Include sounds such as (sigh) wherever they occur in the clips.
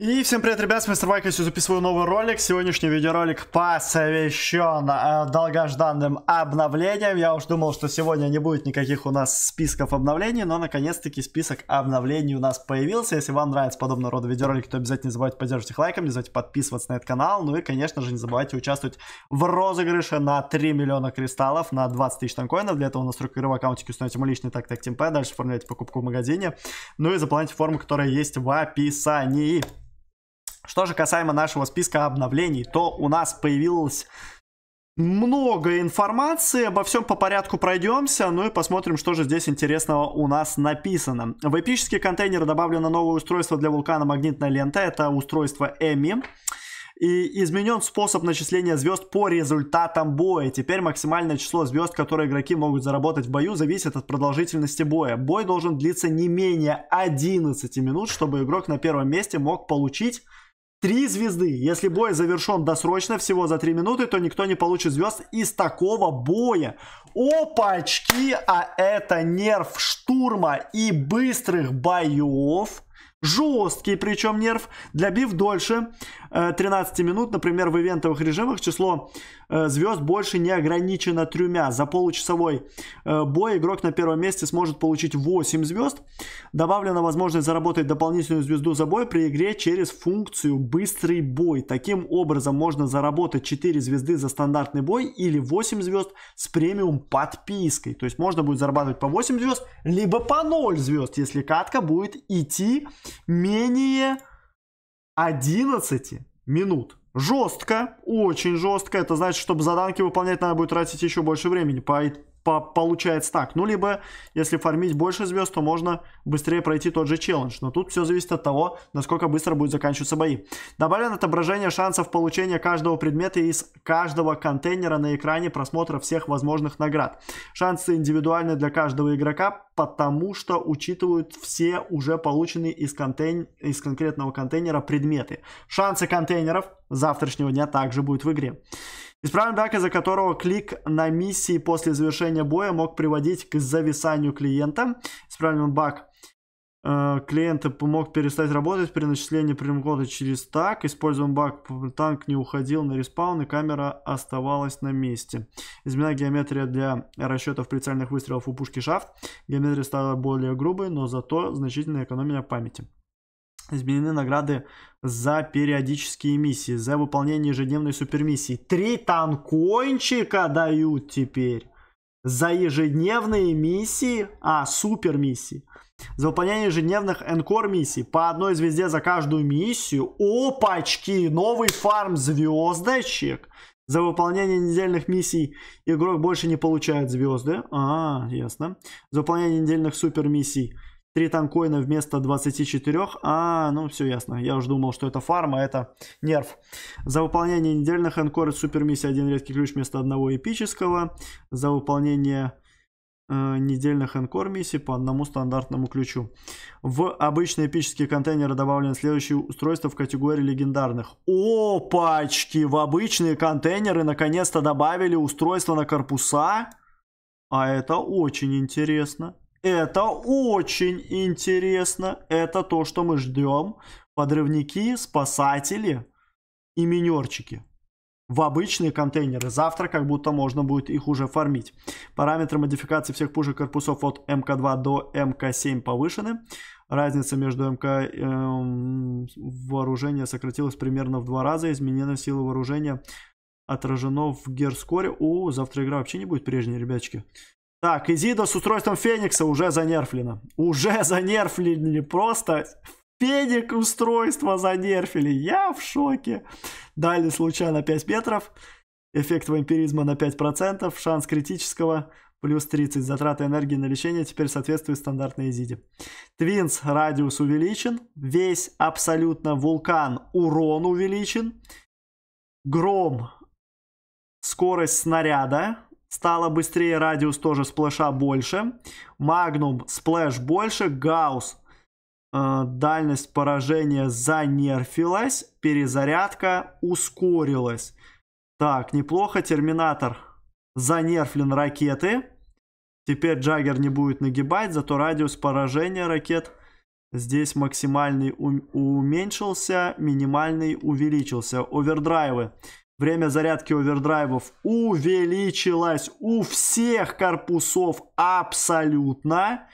И всем привет, ребят, с Мистер Байк, я записываю новый ролик. Сегодняшний видеоролик посвящен э, долгожданным обновлениям. Я уж думал, что сегодня не будет никаких у нас списков обновлений, но наконец-таки список обновлений у нас появился. Если вам нравится подобного рода видеоролики, то обязательно не забывайте поддерживать их лайком, не забывайте подписываться на этот канал. Ну и, конечно же, не забывайте участвовать в розыгрыше на 3 миллиона кристаллов на 20 тысяч танкоинов. Для этого у нас игры в аккаунтике установите мой личный так так темпе, дальше оформляйте покупку в магазине. Ну и заполняйте форму, которая есть в описании. Что же касаемо нашего списка обновлений, то у нас появилось много информации, обо всем по порядку пройдемся, ну и посмотрим, что же здесь интересного у нас написано. В эпический контейнер добавлено новое устройство для вулкана магнитная лента, это устройство Эми. И изменен способ начисления звезд по результатам боя. Теперь максимальное число звезд, которые игроки могут заработать в бою, зависит от продолжительности боя. Бой должен длиться не менее 11 минут, чтобы игрок на первом месте мог получить Три звезды. Если бой завершен досрочно, всего за три минуты, то никто не получит звезд из такого боя. Опачки, а это нерв штурма и быстрых боев жесткий причем нерв, для бив дольше. 13 минут, например, в ивентовых режимах число э, звезд больше не ограничено тремя. За получасовой э, бой игрок на первом месте сможет получить 8 звезд. Добавлена возможность заработать дополнительную звезду за бой при игре через функцию «Быстрый бой». Таким образом можно заработать 4 звезды за стандартный бой или 8 звезд с премиум подпиской. То есть можно будет зарабатывать по 8 звезд, либо по 0 звезд, если катка будет идти менее 11 минут. Жестко, очень жестко. Это значит, чтобы заданки выполнять, надо будет тратить еще больше времени. По по получается так. Ну, либо, если фармить больше звезд, то можно быстрее пройти тот же челлендж. Но тут все зависит от того, насколько быстро будет заканчиваться бои. Добавлен отображение шансов получения каждого предмета из каждого контейнера на экране просмотра всех возможных наград. Шансы индивидуальны для каждого игрока, потому что учитывают все уже полученные из, контейн... из конкретного контейнера предметы. Шансы контейнеров завтрашнего дня также будут в игре. Исправим брак, из-за которого клик на миссии после завершения боя мог приводить к зависанию клиента. Исправим баг. Э, клиент мог перестать работать при начислении кода через так. Используем баг, танк не уходил на респаун и камера оставалась на месте. измена геометрия для расчетов прицельных выстрелов у пушки шафт. Геометрия стала более грубой, но зато значительная экономия памяти изменены награды за периодические миссии, за выполнение ежедневной супермиссии. Три танкончика дают теперь за ежедневные миссии, а, супермиссии. за выполнение ежедневных энкор миссий, по одной звезде за каждую миссию, опачки, новый фарм звездочек, за выполнение недельных миссий игрок больше не получает звезды, а, ясно, за выполнение недельных супермиссий. миссий 3 танкоина вместо 24. А, ну все ясно. Я уже думал, что это фарма, это нерв. За выполнение недельных энкорд супермиссия один редкий ключ вместо одного эпического. За выполнение э, недельных энкор миссий по одному стандартному ключу. В обычные эпические контейнеры добавлены следующие устройства в категории легендарных. Опачки! В обычные контейнеры наконец-то добавили устройство на корпуса. А это очень интересно. Это очень интересно. Это то, что мы ждем. Подрывники, спасатели и минерчики в обычные контейнеры. Завтра как будто можно будет их уже фармить. Параметры модификации всех пушек корпусов от МК-2 до МК-7 повышены. Разница между МК эм, вооружения сократилась примерно в два раза. Изменена сила вооружения отражено в герскоре. О, завтра игра вообще не будет прежней, ребячки. Так, Изида с устройством Феникса уже занерфлена. Уже (laughs) занерфлили просто. Феник устройство занерфили. Я в шоке. Дали на 5 метров. Эффект вампиризма на 5%. Шанс критического плюс 30. Затраты энергии на лечение теперь соответствуют стандартной Изиде. Твинс радиус увеличен. Весь абсолютно вулкан урон увеличен. Гром скорость снаряда стало быстрее, радиус тоже сплэша больше. Магнум сплэш больше, гаус э, дальность поражения занерфилась, перезарядка ускорилась. Так, неплохо, Терминатор занерфлен ракеты. Теперь Джаггер не будет нагибать, зато радиус поражения ракет здесь максимальный уменьшился, минимальный увеличился. Овердрайвы. Время зарядки овердрайвов увеличилось у всех корпусов абсолютно.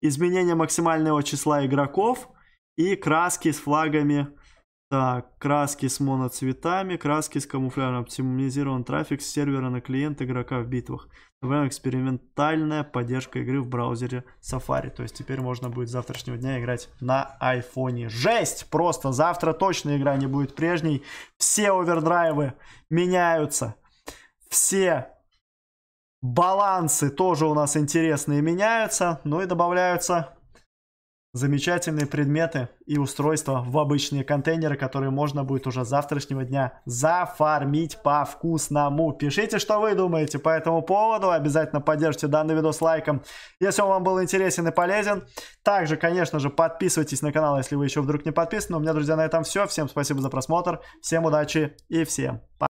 Изменение максимального числа игроков и краски с флагами так, краски с моноцветами, краски с камуфляжем, оптимизирован трафик с сервера на клиент игрока в битвах. Добавим экспериментальная поддержка игры в браузере Safari. То есть теперь можно будет с завтрашнего дня играть на айфоне. Жесть! Просто завтра точно игра не будет прежней. Все овердрайвы меняются. Все балансы тоже у нас интересные меняются. Ну и добавляются замечательные предметы и устройства в обычные контейнеры, которые можно будет уже с завтрашнего дня зафармить по-вкусному. Пишите, что вы думаете по этому поводу. Обязательно поддержите данный видос лайком, если он вам был интересен и полезен. Также, конечно же, подписывайтесь на канал, если вы еще вдруг не подписаны. У меня, друзья, на этом все. Всем спасибо за просмотр, всем удачи и всем пока.